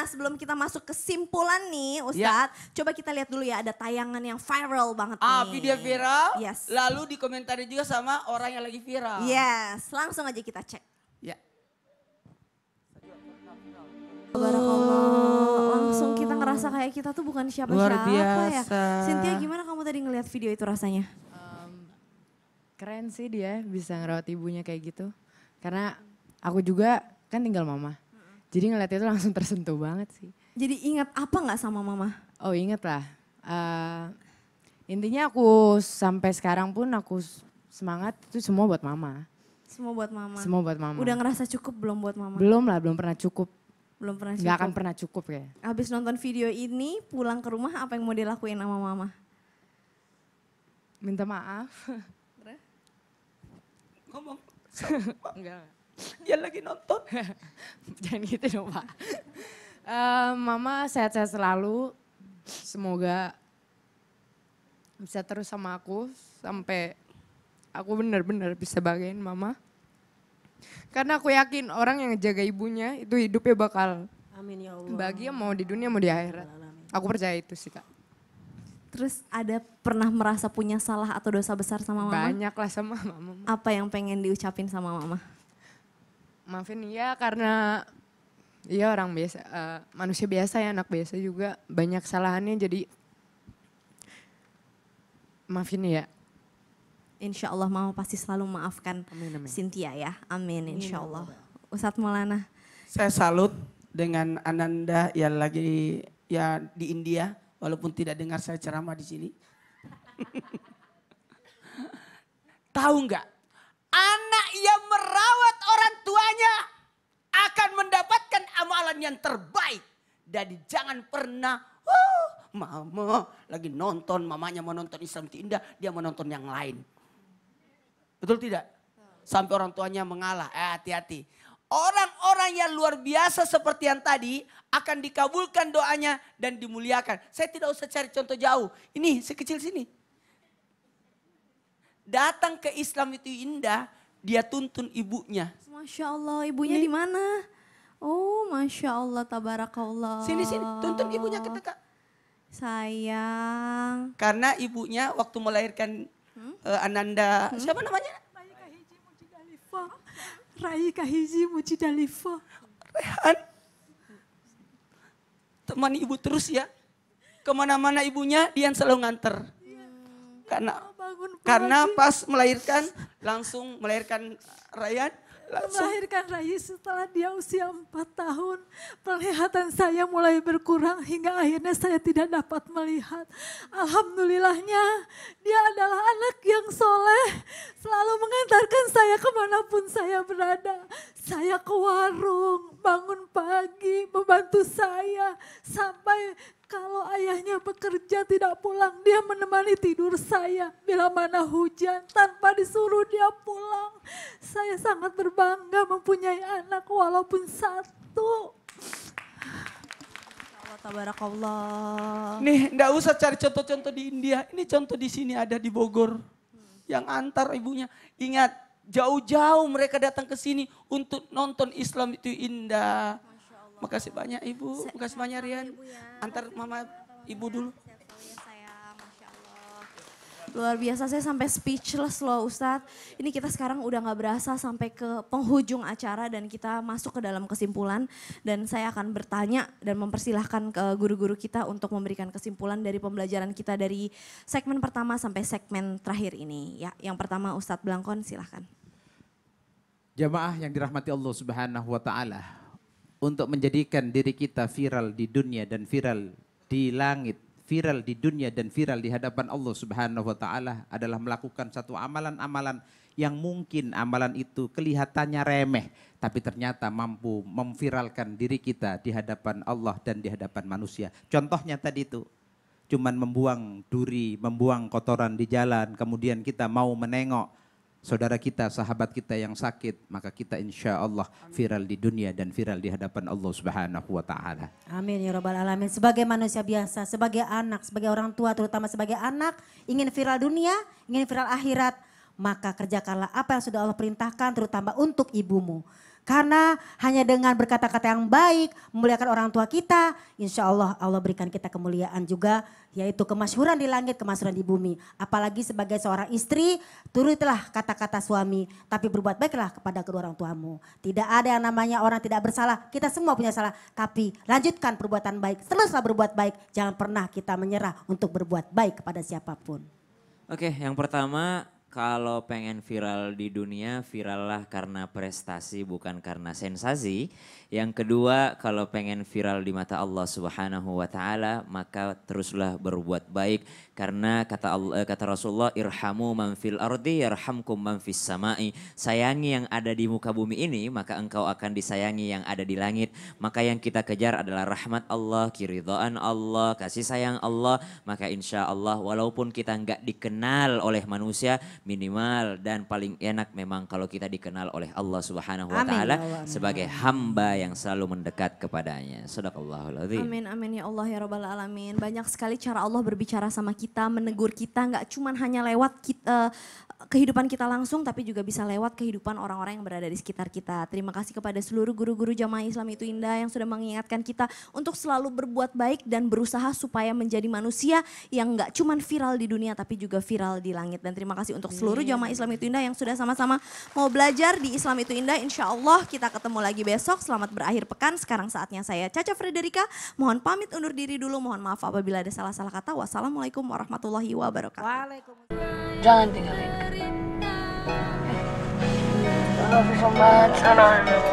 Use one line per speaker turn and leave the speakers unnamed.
Nah sebelum kita masuk kesimpulan nih ya. Ustadz. Ya. Coba kita lihat dulu ya ada tayangan yang viral banget ah, nih. Ah video viral. Yes. Lalu
di komentari juga sama orang yang lagi viral. Yes langsung aja kita cek. Ya.
Langsung kita ngerasa kayak kita tuh bukan siapa-siapa ya. Cynthia gimana kamu tadi ngelihat video itu rasanya? Um, keren sih dia bisa ngerawat ibunya kayak gitu. Karena aku juga kan tinggal mama. Jadi ngeliat itu langsung tersentuh banget sih. Jadi ingat apa nggak sama mama? Oh inget lah. Uh, eh, intinya aku sampai sekarang pun aku semangat itu semua buat mama. Semua buat mama. Semua buat mama. Udah ngerasa cukup belum buat mama? Belum lah, belum pernah cukup. Belum pernah cukup. Gak akan pernah cukup ya. Habis nonton video ini, pulang ke rumah apa yang mau dilakuin sama mama? Minta maaf.
Ngomong. Enggak. Dia lagi
nonton. Jangan gitu dong Pak. Uh, Mama sehat-sehat selalu. Semoga bisa terus sama aku sampai aku benar-benar bisa bagain Mama. Karena aku yakin orang yang jaga ibunya itu hidupnya bakal Amin ya Allah. Bahagia mau di dunia mau di akhirat. Aku percaya itu sih Kak. Terus ada pernah merasa punya salah atau dosa besar sama mama? Banyak lah sama mama. Apa yang pengen diucapin sama mama? maafin ya karena ya orang biasa, uh, manusia biasa ya anak biasa juga banyak kesalahannya jadi maafin ya. Insya Allah mau pasti selalu maafkan amin, amin. Cynthia ya, amin insya ya Allah. Ustadz Maulana.
Saya salut dengan Ananda yang lagi ya di India walaupun tidak dengar saya ceramah di sini. Tahu nggak? Anak yang merawat keduanya akan mendapatkan amalan yang terbaik. Jadi jangan pernah, oh, mama lagi nonton, mamanya mau nonton Islam Indah, dia mau nonton yang lain. Betul tidak? Sampai orang tuanya mengalah, eh hati-hati. Orang-orang yang luar biasa seperti yang tadi akan dikabulkan doanya dan dimuliakan. Saya tidak usah cari contoh jauh. Ini sekecil sini. Datang ke Islam itu indah dia tuntun ibunya.
Masya Allah, ibunya di mana? Oh, masya Allah, tabarakallah. Sini sini, tuntun ibunya ke dekat. Sayang.
Karena ibunya waktu melahirkan hmm? uh, Ananda, hmm? siapa namanya? Rai Hiji Mujidalifa. Raika Rehan, teman ibu terus ya. Kemana-mana ibunya, dia selalu nganter. Hmm. Karena karena pas melahirkan langsung melahirkan eh, Ryan langsung. melahirkan Rayi setelah dia usia 4 tahun. perlihatan saya mulai berkurang hingga akhirnya saya tidak
dapat melihat. Alhamdulillahnya dia adalah anak yang soleh. Selalu mengantarkan saya kemanapun saya berada saya ke warung, bangun pagi, membantu saya. Sampai kalau ayahnya bekerja tidak pulang, dia menemani tidur saya. Bila mana hujan, tanpa disuruh dia pulang. Saya sangat berbangga mempunyai anak walaupun satu.
Nih, nggak usah cari contoh-contoh di India. Ini contoh di sini ada di Bogor. Yang antar ibunya. Ingat, Jauh-jauh mereka datang ke sini untuk nonton Islam itu indah. Makasih banyak Ibu, makasih banyak Rian. Ya. Antar Mama Ibu dulu. Luar biasa saya sampai speechless loh
Ustadz. Ini kita sekarang udah gak berasa sampai ke penghujung acara dan kita masuk ke dalam kesimpulan. Dan saya akan bertanya dan mempersilahkan ke guru-guru kita untuk memberikan kesimpulan dari pembelajaran kita dari segmen pertama sampai segmen terakhir ini. Ya, yang pertama Ustadz Blangkon silahkan. Jamaah yang dirahmati Allah Subhanahu wa taala, untuk menjadikan diri kita viral di dunia dan viral di langit, viral di dunia dan viral di hadapan Allah Subhanahu wa taala adalah melakukan satu amalan-amalan yang mungkin amalan itu kelihatannya remeh tapi ternyata mampu memviralkan diri kita di hadapan Allah dan di hadapan manusia. Contohnya tadi itu cuman membuang duri, membuang kotoran di jalan, kemudian kita mau menengok saudara kita, sahabat kita yang sakit, maka kita insya Allah viral di dunia dan viral di hadapan Allah Subhanahu wa Ta'ala. Amin ya Rabbal 'Alamin. Sebagai manusia biasa, sebagai anak, sebagai orang tua, terutama sebagai anak, ingin viral dunia, ingin viral akhirat, maka kerjakanlah apa yang sudah Allah perintahkan, terutama untuk ibumu. Karena hanya dengan berkata-kata yang baik, memuliakan orang tua kita, insya Allah Allah berikan kita kemuliaan juga, yaitu kemasyhuran di langit, kemasyhuran di bumi. Apalagi sebagai seorang istri, turutlah kata-kata suami, tapi berbuat baiklah kepada kedua orang tuamu. Tidak ada yang namanya orang tidak bersalah, kita semua punya salah, tapi lanjutkan perbuatan baik, teruslah berbuat baik, jangan pernah kita menyerah untuk berbuat baik kepada siapapun. Oke, yang pertama kalau pengen viral di dunia, viral lah karena prestasi bukan karena sensasi. Yang kedua, kalau pengen viral di mata Allah Subhanahu wa taala, maka teruslah berbuat baik karena kata Allah, eh, kata Rasulullah, irhamu man fil ardi yarhamkum man fis samai. Sayangi yang ada di muka bumi ini, maka engkau akan disayangi yang ada di langit. Maka yang kita kejar adalah rahmat Allah, keridhaan Allah, kasih sayang Allah, maka insya Allah walaupun kita nggak dikenal oleh manusia, minimal dan paling enak memang kalau kita dikenal oleh Allah Subhanahu wa taala ya sebagai hamba yang selalu mendekat kepadanya. Sadaqallahul azim. Amin amin ya Allah ya rabbal alamin. Banyak sekali cara Allah berbicara sama kita, menegur kita Enggak cuman hanya lewat kita eh, kehidupan kita langsung tapi juga bisa lewat kehidupan orang-orang yang berada di sekitar kita. Terima kasih kepada seluruh guru-guru jamaah Islam itu indah yang sudah mengingatkan kita untuk selalu berbuat baik dan berusaha supaya menjadi manusia yang gak cuman viral di dunia tapi juga viral di langit. Dan terima kasih untuk seluruh jamaah Islam itu indah yang sudah sama-sama mau belajar di Islam itu indah. Insya Allah kita ketemu lagi besok. Selamat berakhir pekan. Sekarang saatnya saya Caca Frederika. Mohon pamit undur diri dulu. Mohon maaf apabila ada salah-salah kata. Wassalamualaikum warahmatullahi wabarakatuh. Waalaikumsalam. Jangan tinggalin.
Thank you so much.